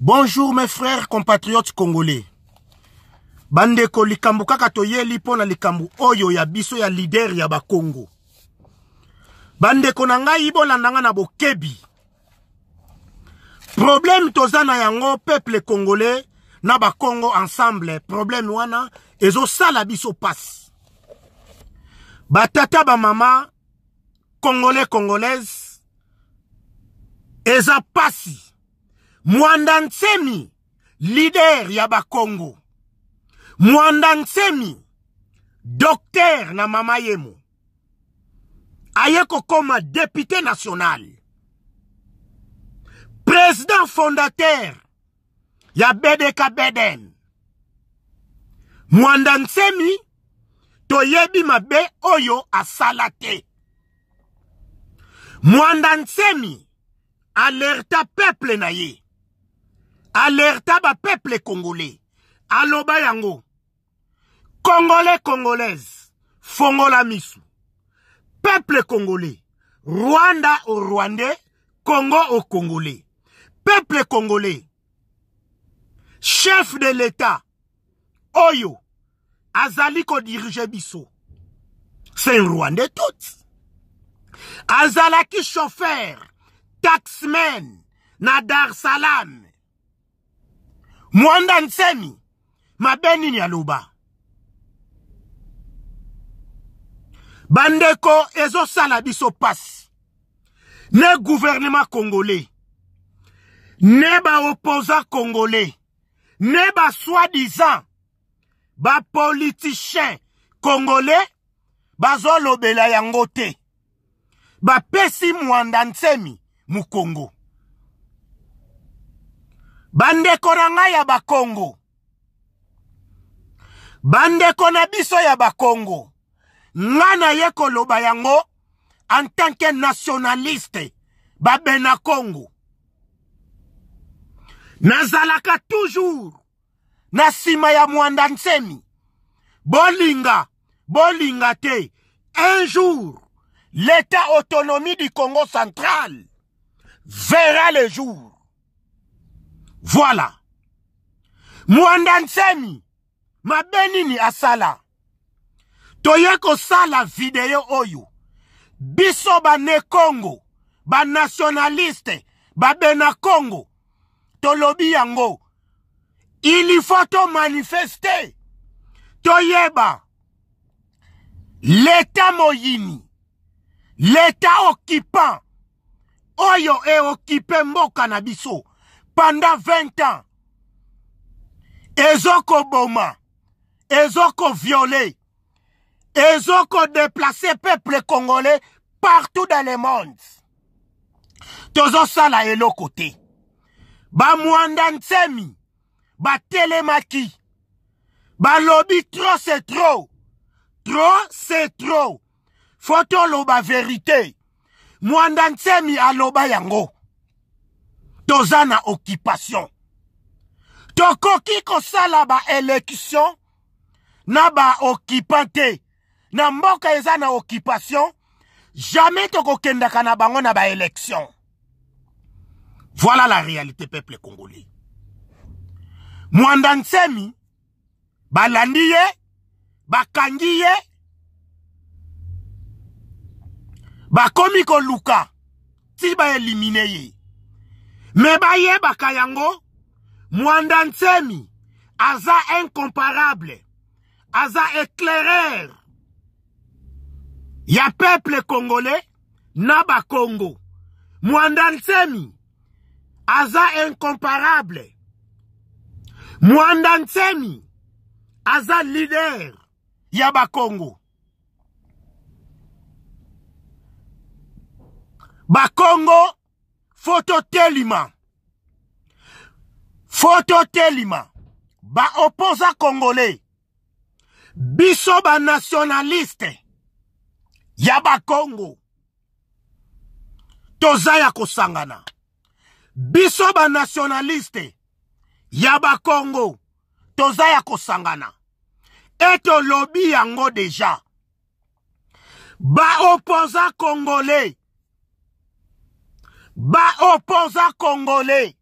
bonjour mes frères compatriotes congolais bandeko likambo kaka toyeli mpo na likambo oyo ya biso ya lider ya bakongo bandeko na ngai bolanda nga na bokebi problème toza na yango peuple congolais na bakongo ensemble problème wana ezosala biso pasi batata bamama congolais congolaise eza pasi mwandansemi, leader lider ya Congo. mwanda ntsemi dokter na mama yemo aye député national président fondateur ya BDK beden mwandansemi, toyebi mabe oyo Asalate. mwandansemi, alerte peuple na alerta bapeple congolais aloba yango congolais congolaise fongola misu peuple congolais rwanda au rwandais congo au congolais peuple congolais chef de l'état oyo azali kodirige biso c'est un rwandais tout azalaki chauffeur taxman na dar salam mwanda nsemi mabe nini aloba bandeko ezosala biso pasi ne gouvernement congolais ne baopposant congolais ne basoi-disant bapoliticien congolais bazolobela yango te bapesi mwanda nsemi mu kongo bandeko na ngai ya bakongo bandeko na biso ya bakongo nga naye koloba yango en tant que nationaliste babena kongo nazalaka toujours na nsima ya mwanda nsemi bolinga bolinga te un jour l'état autonomie du congo central verra le jour Voilà. Mwanda nsemi. mabe nini asala toye kosala video oyo biso bane kongo banationaliste babena kongo tolobi yango ilifo tomanifeste toyeba leta moyini leta okipan oyo eokipe mboka na biso pendant 20 ans ezokoboma ezokoviole ezokodeplace peuple congolais partout dans le monde tozosala eloko te bamwanda ntsemi batelemaki balobi tro se tro tro se tro fo toloba verite mwanda ntsemi aloba yango toza na occupation tokoki kikosala élection, na naba te na mboka eza na occupation jamais tokokendaka na bango na voilà la réalité peuple congolais Mwandan Semi landiye, ba bakangi ba komiko Luka. ti ba éliminer. me bayebaka yango mwanda ntsemi aza incomparable aza éclaireur ya peuple congolais na bakongo mwanda ntsemi aza incomparable mwanda ntsemi aza lider ya bakongo bakongo fototelima fototelima baoposa congolais biso banationaliste ya bakongo toza ya kosangana biso banationaliste ya bakongo toza ya kosangana e tolobi yango deja baoposa congolais baopoza congolais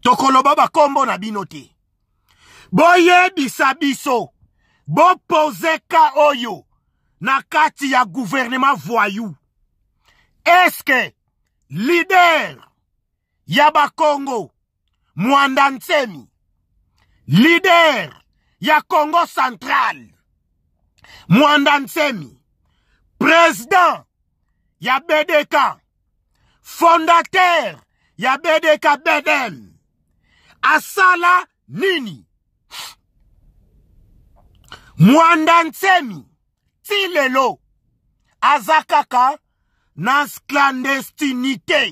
tokoloba bakombo na bino te boyebisa biso bopoze ka oyo na kati ya gouvernement voyou eske lider ya bakongo mwanda ntsemi lider ya congo central mwanda ntsemi president ya bdk fondateur ya BDK Bedel asala nini? Mwanda Ntsemi ti lelo aza kaka na clandestinité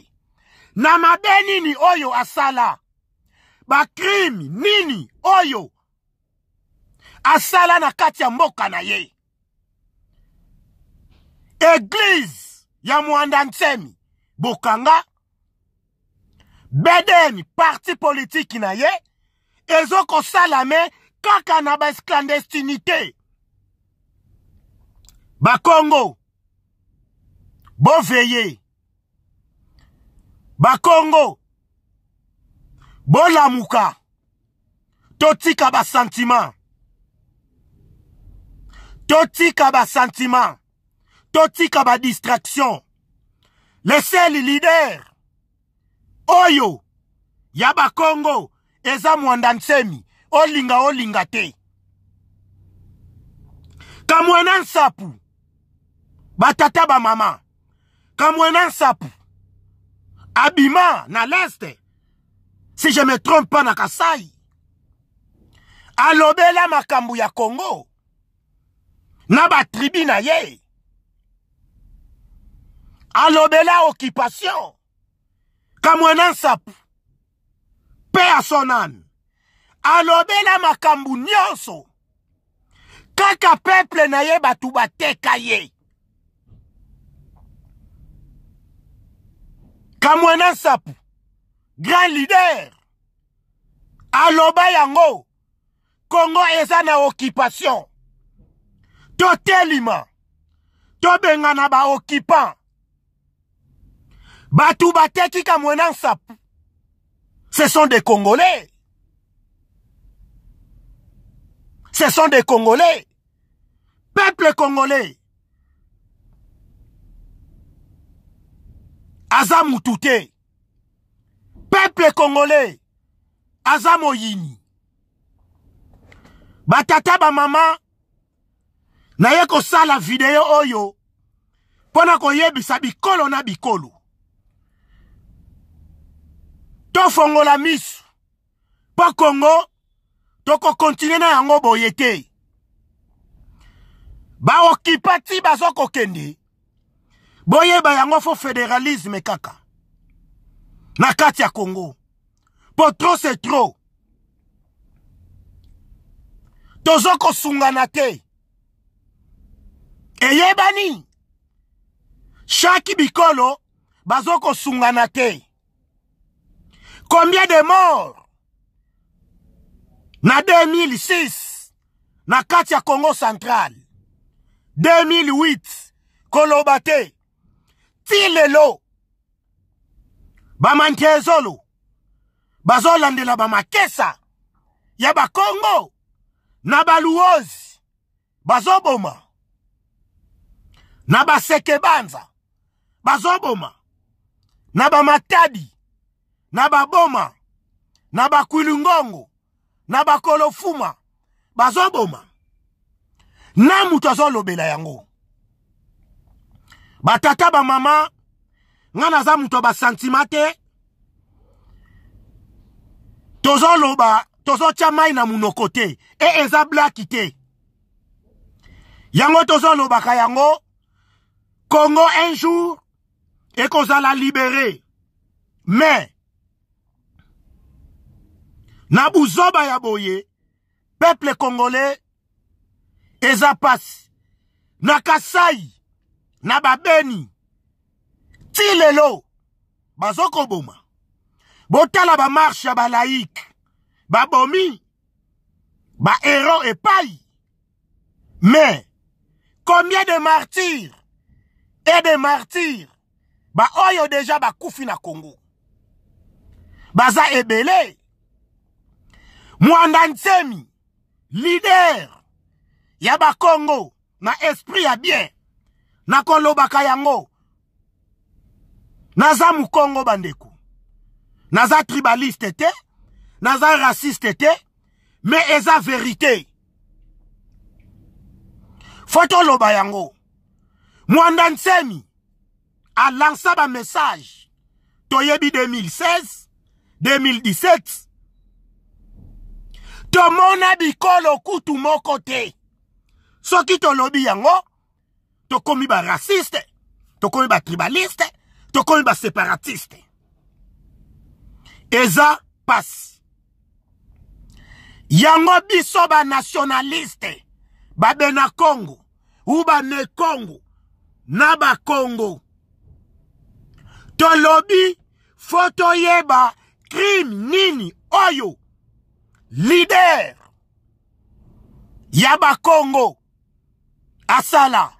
na mabe nini oyo asala bakrime nini oyo asala na kati ya mboka na ye eglize ya mwanda ntsemi bokanga bdn parti politiki na ye ezokosalame kaka na basclandestinité bakongo boveye bakongo bolamuka totika basantima totika basantima totika badistraction le seli lider oyo ya bakongo eza mwanda nsemi olinga olinga te kamwana nsapu batata bamama kamwana nsapu abima na leste si je me trompe pas na kasai alobela makambo ya kongo na batribi na ye alobela occupation kamwenansapu mpe ya sonami alobela makambo nyonso kaka peple na ye bato bateka ye kamwana nsapu grand lider aloba yango kongo eza na occupation totelima tobengana baoccupant bato bateki kamwena nsapu ce sont des congolais ce sont des congolais peuple congolais aza mutu te peuple congolais aza moyini batata bamama naye kosala video oyo mpo na koyebisa bikolo na bikolo tofongola miso mpo kongo tokokontinue na yango boye te baokipa ti baza kokende boyeba yango fo fédéralisme kaka na kati ya kongo mpo tro se tro toza kosungana te eyebani shaki bikolo baza kosungana te Combien de morts na 2006 na kati ya Congo central 2008 koloba te ti lelo bamanti ya ezolo bazolandela bamakesa ya bakongo na baluozi bazoboma na baseke banza bazoboma na bamatadi na baboma na bakwilungongo na bakolofuma bazoboma na moto azolobela yango batata bamama ngai naza moto ya basantima te tozoloba tozotya mai na munoko te e eza blaki te yango tozolobaka yango congo un jour ekozala libere mais na buzoba ya boye peuple congolais eza pasi na kasai na babeni ti lelo bazokoboma botala bamarshe ya balaike babomi bahero epai mais combien de martyrs et de martyrs baoyo deja bakufi na congo baza ebele mwanda Nsemi, leader, ya Congo na esprit ya bien Na yango naza mokongo bandeko naza tribaliste te naza raciste te mais eza vérité fo toloba yango mwanda lancé un message toyebi 2016 2017 tomona bikolo kutu moko te soki tolobi yango tokomi baraciste tokomi batribaliste tokomi baseparatiste eza pasi yango biso banationaliste babena kongo u bane kongo na bakongo tolobi fo toyeba crime nini oyo lider ya bakongo asala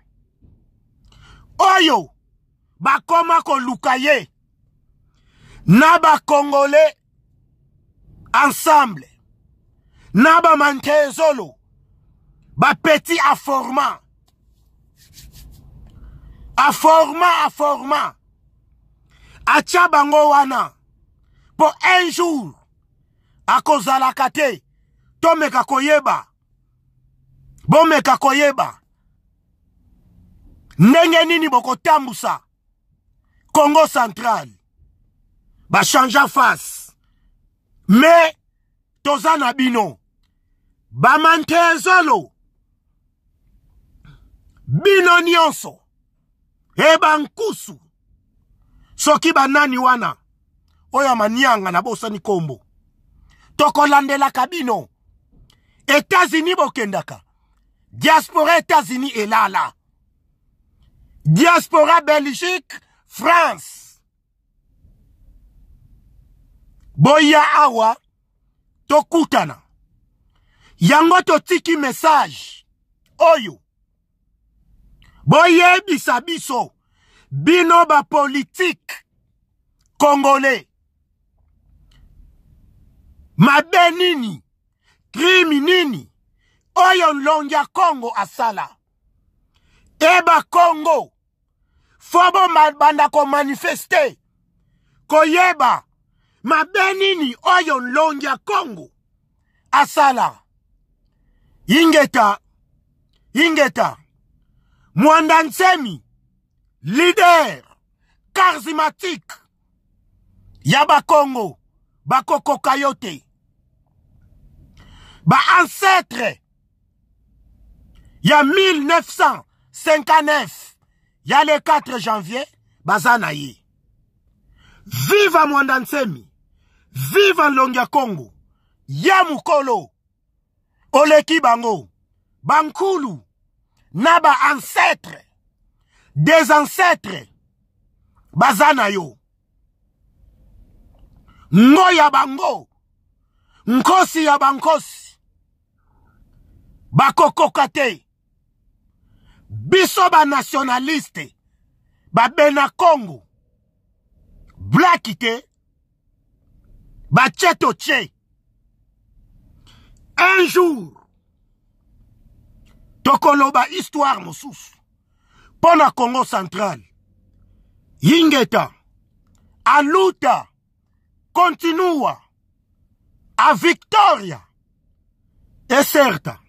oyo bakoma koluka ye na bakongole ensemble na bamantezolo bapeti aforma aforma aforma atya bango wana mpo un jour akozalaka te tomeka koyeba bomeka koyeba ndenge nini bokotambusa congo central bachangea face me toza na bino bamanteezolo bino nyonso e bankusu soki banani wana oyo amanianga nabosani nkombo tokolandelaka bino etats-unis bokendaka diaspora etats-unis elala diaspora belgique france boya awa tokutana yango totiki message oyo boyebisa biso bino bapolitike congolais mabe nini krimi nini oyo nlongi ya kongo asala yeba kongo fo bo banda komanifeste koyeba mabe nini oyo nlongi ya kongo asala yingeta yingeta mwanda nsemi lider charismatique ya bakongo bakokoka yo te ba ancêtre a 1959 a le 4 janvier baza Vive viva Mwandansemi! viva Congo, kongo Yamukolo! oleki bango bankulu naba ancêtre, des ancêtres baza yo ngo ya bango nkosi ya bankosi bakokoka te biso banationaliste babena congo blaki te batyeto tye un jour tokoloba histoire mosusu mpo na congo central yingeta aluta continua a victoria eserta